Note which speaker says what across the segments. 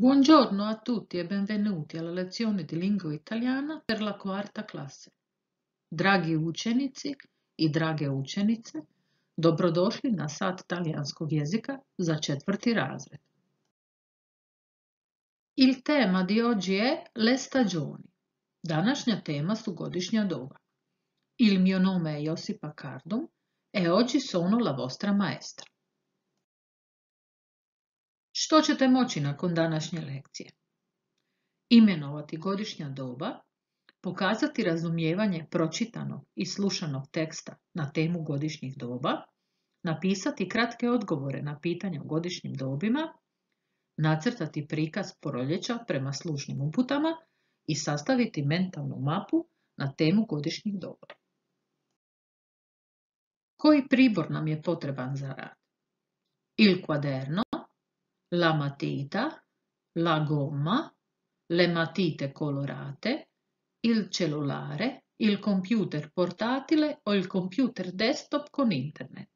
Speaker 1: Buongiorno a tutti e benvenuti alla lezione di lingua italiana per la quarta classe. Dragi učenici i drage učenice, dobrodošli na sat talijanskog jezika za četvrti razred. Il tema di oggi è le stagioni. Današnja tema su godišnja doba. Il mio nome è Josipa Cardum e oggi sono la vostra maestra. Što ćete moći nakon današnje lekcije? Imenovati godišnja doba, pokazati razumijevanje pročitanog i slušanog teksta na temu godišnjih doba, napisati kratke odgovore na pitanja o godišnjim dobima, nacrtati prikaz proljeća prema služnim uputama i sastaviti mentalnu mapu na temu godišnjih doba. Koji pribor nam je potreban za rad? Il quaderno, la matita, la gomma, le matite colorate, il cellulare, il computer portatile o il computer desktop con internet.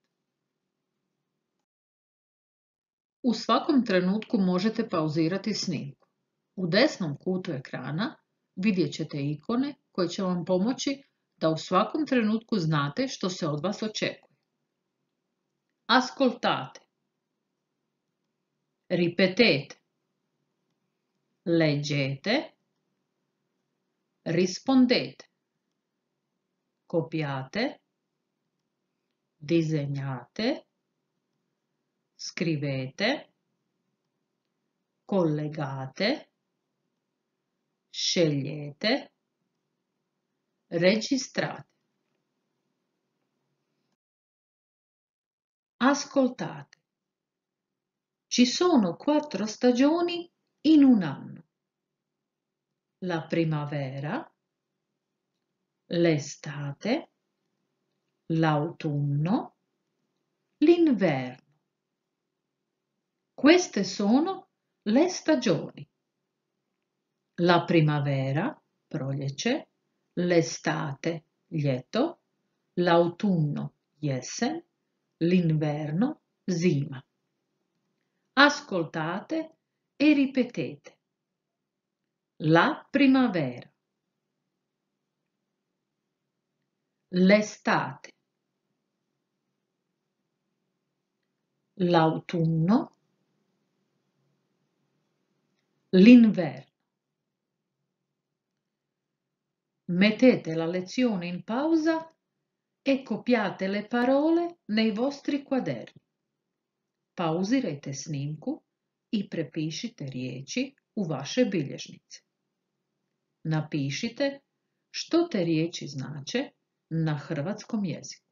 Speaker 1: U svakom trenutku možete pauzirati snimku. U desnom kutu ekrana vidjet ćete ikone koje će vam pomoći da u svakom trenutku znate što se od vas očekuje. Ascoltate ripetete, leggete, rispondete, copiate, disegnate, scrivete, collegate, scegliete, registrate. Ascoltate. Ci sono quattro stagioni in un anno. La primavera, l'estate, l'autunno, l'inverno. Queste sono le stagioni. La primavera, proiece, l'estate, lieto, l'autunno, jesen, l'inverno, zima ascoltate e ripetete. La primavera. L'estate. L'autunno. L'inverno. Mettete la lezione in pausa e copiate le parole nei vostri quaderni. pauzirajte snimku i prepišite riječi u vaše bilježnice. Napišite što te riječi znače na hrvatskom jeziku.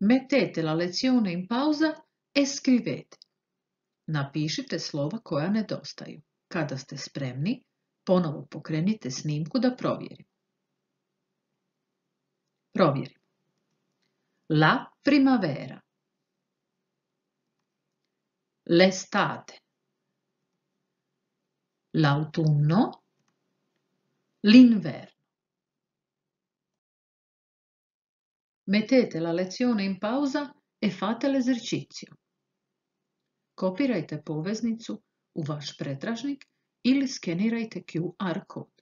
Speaker 1: Metete la lezione in pausa e scrivete. Napišite slova koja nedostaju. Kada ste spremni, ponovo pokrenite snimku da provjerimo. Provjerimo. La primavera l'estate, l'autunno, l'inverno. Mettete la lezione in pausa e fate l'esercizio. Kopirajte poveznicu u vaš pretražnik ili skenirajte QR kod.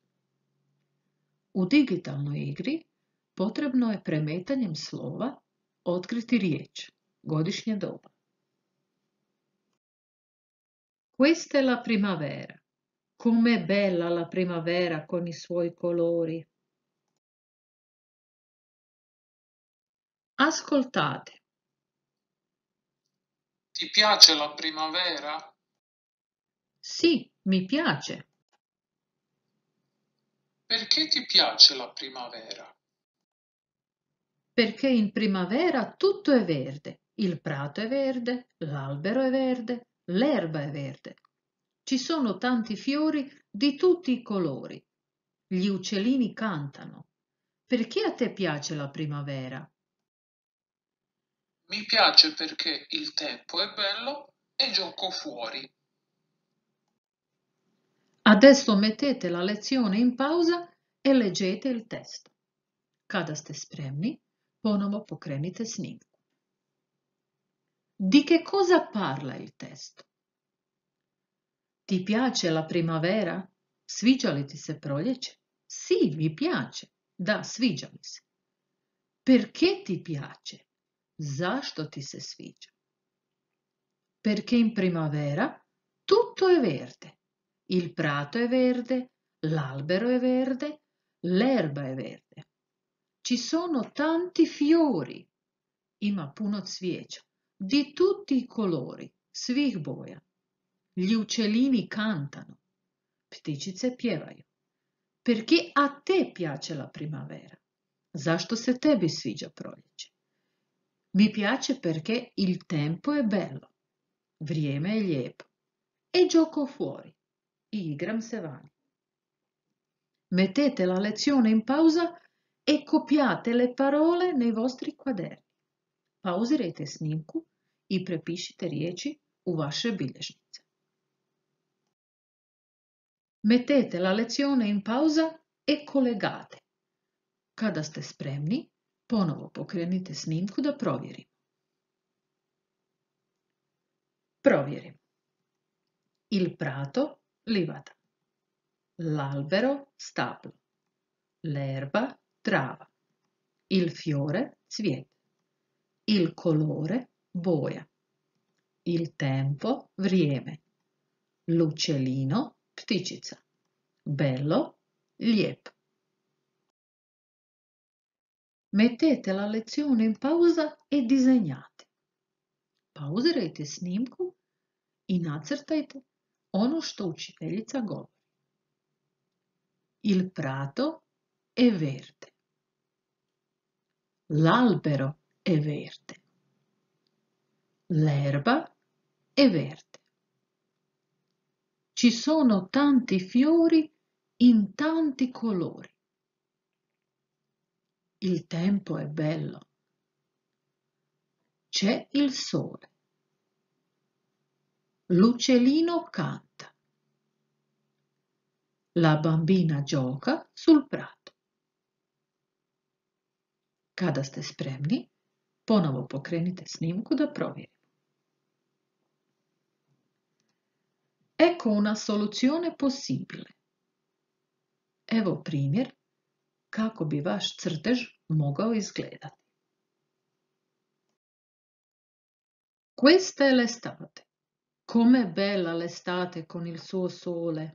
Speaker 1: U digitalnoj igri potrebno je premetanjem slova otkriti riječ, godišnje doba. Questa è la primavera. Com'è bella la primavera con i suoi colori. Ascoltate. Ti piace la primavera? Sì, mi piace. Perché ti piace la primavera? Perché in primavera tutto è verde. Il prato è verde, l'albero è verde, l'erba è verde. Ci sono tanti fiori di tutti i colori. Gli uccellini cantano. Perché a te piace la primavera? Mi piace perché il tempo è bello e gioco fuori. Adesso mettete la lezione in pausa e leggete il testo. Kada ste spremni? Ponovo pokrenite snimku. Di che cosa parla il testo? Ti piace la primavera? Sviđa li ti se proljeće? Sì, mi piace. Da, sviđa mi se. Perché ti piace? Zašto ti se sviđa? Perché in primavera tutto è verde. Il prato è verde, l'albero è verde, l'erba è verde. Ci sono tanti fiori. Ima puno cvijeća di tutti i colori, svihboja. Gli uccellini cantano, ptičice pjevaju. Perché a te piace la primavera? Zašto se tebi sviđa proljeće? Mi piace perché il tempo è bello, vrijeme è lijepo e gioco fuori, igram se vani. Mettete la lezione in pausa e copiate le parole nei vostri quaderni. Pauserete snimku i prepišite riječi u vaše bilježnice. Metete la lezione in pausa e collegate. Kada ste spremni, ponovo pokrenite snimku da provjerimo. Provjerim. Il prato, livada. L'albero, stablo. L'erba, trava. Il fiore, cvijet. Il colore, boia, il tempo, vrieme, l'uccellino, ptičica, bello, liep. Mettete la lezione in pausa e disegnate. Pauzirajte snimku i nacrtajte ono što učiteljica govori. Il prato è verde. L'albero è verde l'erba è verde. Ci sono tanti fiori in tanti colori. Il tempo è bello. C'è il sole. L'uccellino canta. La bambina gioca sul prato. Kada ste spremni? Ponovo pokrenite snimku da provjerite. Ecco una soluzione possibile. Evo primjer kako bi vaš crtež mogao izgledati. Questa è l'estate. Com'è bella l'estate con il suo sole.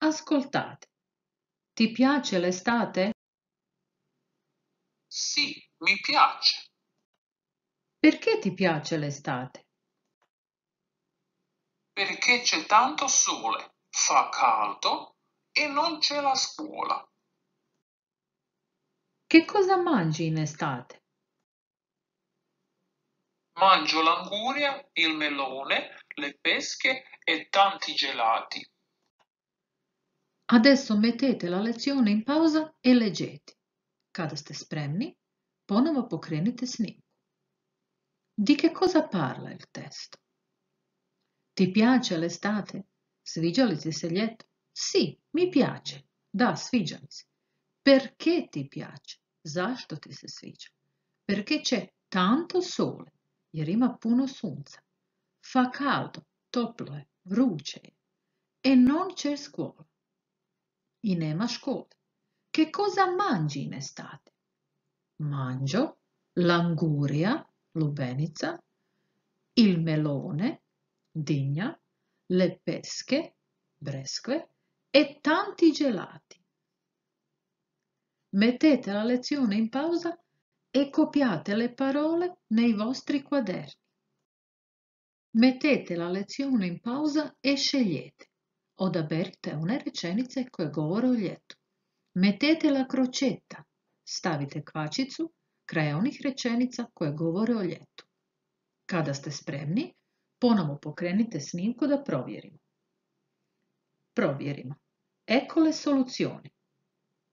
Speaker 1: Ascoltate. Ti piace l'estate? Sì, mi piace. Perché ti piace l'estate? Perché c'è tanto sole, fa caldo e non c'è la scuola. Che cosa mangi in estate? Mangio l'anguria, il melone, le pesche e tanti gelati. Adesso mettete la lezione in pausa e leggete. Kada ste spremni, ponovo pokrenite snimku. Di che cosa parla il testo? Ti piace l'estate? Svigiolisi Seglietto. Sì, mi piace. Da, svigiolisi. Perché ti piace? Zašto ti se sviđa? Perché c'è tanto sole. Jer ima puno sunca. Fa caldo, toplo je, vruće je. E non c'è scuola. I nema scuola. Che cosa mangi in estate? Mangio languria Lubenica, il melone, Digna, le pesche, Bresque e tanti gelati. Mettete la lezione in pausa e copiate le parole nei vostri quaderni. Mettete la lezione in pausa e scegliete. da one rečenice koje govore o ljetu. Mettete la crocetta, Stavite kvačicu kraje onih rečenica koje govore o ljetu. Kada ste spremni, ponovo pokrenite snimku da provjerimo. Provjerimo. Ecco le soluzioni.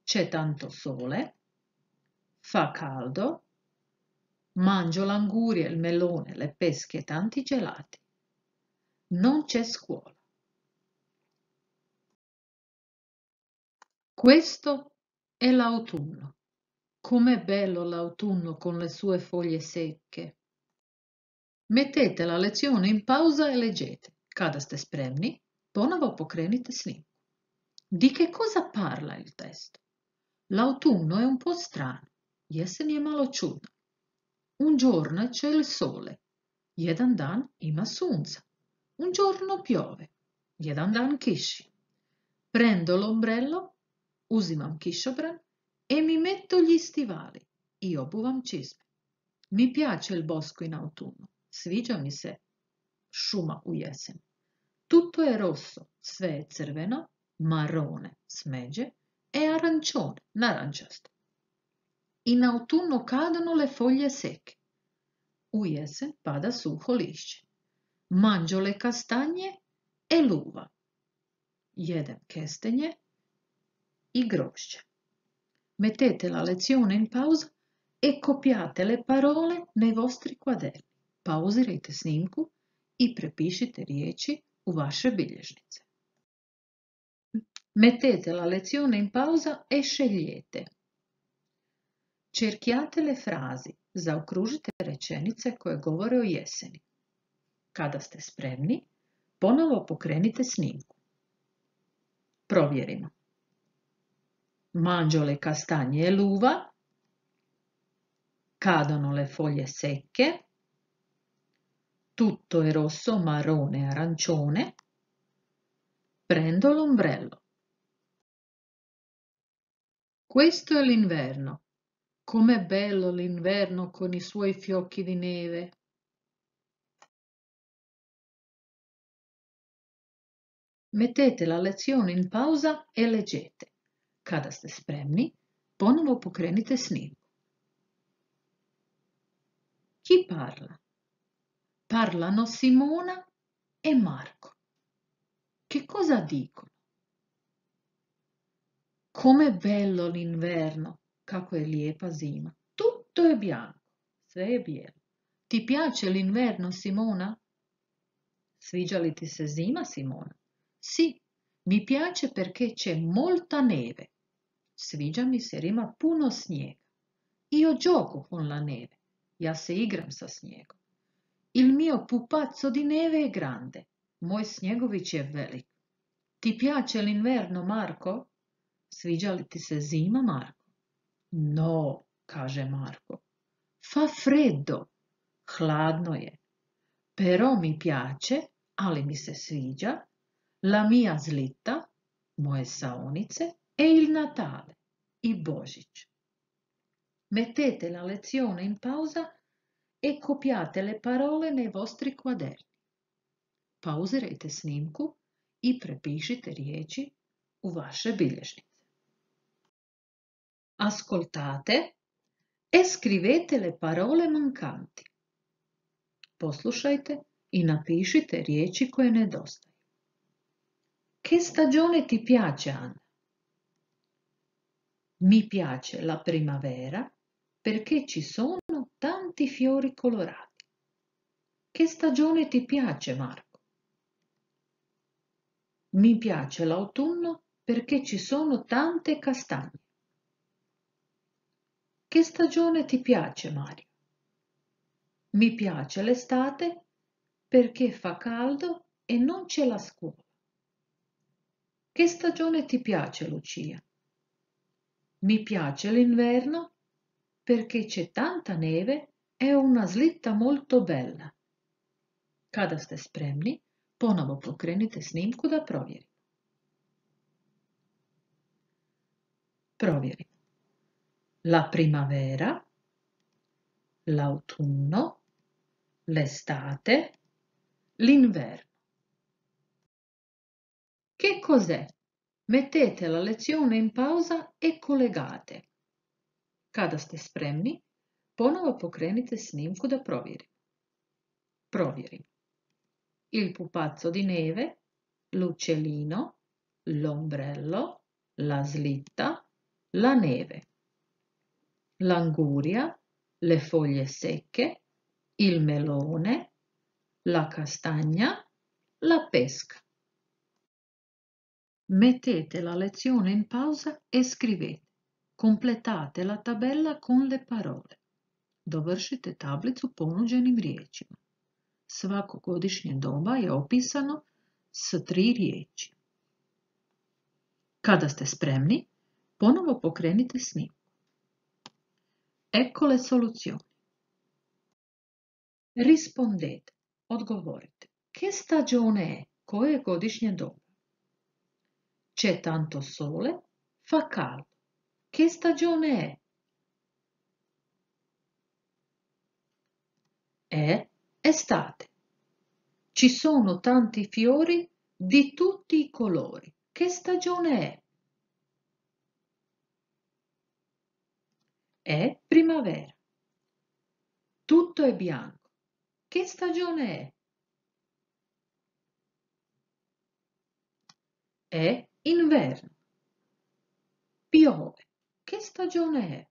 Speaker 1: C'è tanto sole, fa caldo, mangio l'anguria, il melone, le pesche e tanti gelati. Non c'è scuola. Questo è l'autunno. Com'è bello l'autunno con le sue foglie secche. Mettete la lezione in pausa e leggete. Kada spremni, ponovo pokrenite snimku. Di che cosa parla il testo? L'autunno è un po' strano, jesen je malo čudna. Un giorno c'è il sole, jedan dan ima sunca. Un giorno piove, jedan dan kiši. Prendo l'ombrello, uzimam kišobran e mi metto gli stivali i obuvam čizme. Mi piace il bosco in autunno, sviđa mi se šuma u jesen. Tutto è rosso, sve è crveno, marone, smeđe e arancione, narančasto. In autunno cadono le foglie secche. U jesen pada suho lišće. Mangio le castagne e l'uva. Jedem kestenje i grošće mettete la lezione in pausa e copiate le parole nei vostri quaderni. Pauzirajte snimku i prepišite riječi u vaše bilježnice. Mettete la lezione in pausa e scegliete. Cerchiate le frasi, zaokružite rečenice koje govore o jeseni. Kada ste spremni, ponovo pokrenite snimku. Provjerimo. mangio le castagne e l'uva, cadono le foglie secche, tutto è rosso, marrone, arancione, prendo l'ombrello. Questo è l'inverno. Com'è bello l'inverno con i suoi fiocchi di neve. Mettete la lezione in pausa e leggete. Kada ste spremni, ponovo pokrenite snimku. Chi parla? Parlano Simona e Marco. Che cosa dicono? Com'è bello l'inverno, kako è lijepa zima. Tutto è bianco, sve je bijelo. Ti piace l'inverno, Simona? Sviđa li ti se zima, Simona? Sì, mi piace perché c'è molta neve Sviđa mi se jer ima puno snijega. I džoku on la neve. Ja se igram sa snijegom. Il mio pupazzo di neve je grande. Moj snjegović je velik. Ti piace l'inverno, Marko? Sviđa li ti se zima, Marko? No, kaže Marko. Fa freddo. Hladno je. Pero mi piace, ali mi se sviđa, la mia zlita, moje saonice, e il Natale, i Božić. Metete la lezione in pausa e copiate le parole nei vostri quaderni. Pauzirajte snimku i prepišite riječi u vaše bilježnice. Ascoltate e scrivete le parole mancanti. Poslušajte i napišite riječi koje nedostaju. Che stagione ti piace, Mi piace la primavera perché ci sono tanti fiori colorati. Che stagione ti piace, Marco? Mi piace l'autunno perché ci sono tante castagne. Che stagione ti piace, Mario? Mi piace l'estate perché fa caldo e non c'è la scuola. Che stagione ti piace, Lucia? Mi piace l'inverno perché c'è tanta neve e una slitta molto bella. Kada ste spremni, ponovo pokrenite snimku da provjerimo. Provjerimo. La primavera, l'autunno, l'estate, l'inverno. Che cos'è mettete la lezione in pausa e collegate. Kada ste spremni, ponovo pokrenite snimku da provjerimo. Provjeri. Il pupazzo di neve, l'uccellino, l'ombrello, la slitta, la neve, l'anguria, le foglie secche, il melone, la castagna, la pesca. Mettete la lezione in pausa e scrivete. Completate la tabella con le parole. Dovršite tablicu ponuđenim riječima. Svako godišnje doba je opisano s tri riječi. Kada ste spremni, ponovo pokrenite snimku. Ecco le soluzioni. Rispondete, odgovorite. Che stagione è? Koje je godišnje doba? C'è tanto sole, fa caldo. Che stagione è? È estate. Ci sono tanti fiori di tutti i colori. Che stagione è? È primavera. Tutto è bianco. Che stagione è? È Inverno. Piove. Che stagione è?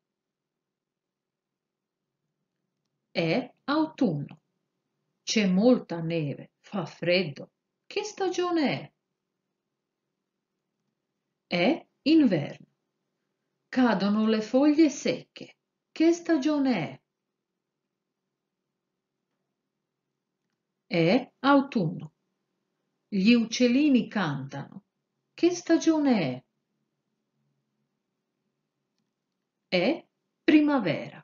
Speaker 1: È autunno. C'è molta neve, fa freddo. Che stagione è? È inverno. Cadono le foglie secche. Che stagione è? È autunno. Gli uccellini cantano. Che stagione è? È primavera.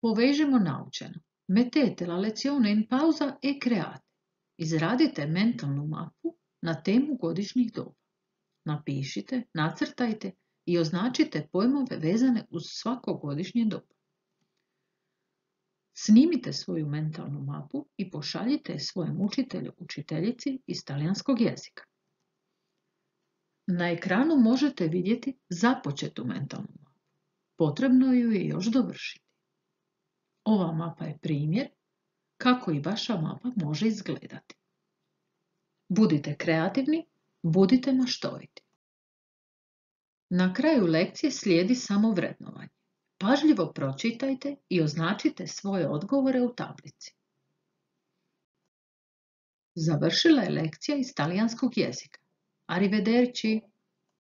Speaker 1: Povežemo naučeno. Metete la lezione in pausa e kreate. Izradite mentalnu mapu na temu godišnjih doba. Napišite, nacrtajte i označite pojmove vezane uz svako godišnje doba. Snimite svoju mentalnu mapu i pošaljite je svojem učitelju, učiteljici iz talijanskog jezika. Na ekranu možete vidjeti započetu mentalnu mapu. Potrebno ju je još dovršiti. Ova mapa je primjer kako i vaša mapa može izgledati. Budite kreativni, budite maštoviti. Na kraju lekcije slijedi samo vrednovanje. Pažljivo pročitajte i označite svoje odgovore u tablici. Završila je lekcija iz talijanskog jezika. Arrivederci.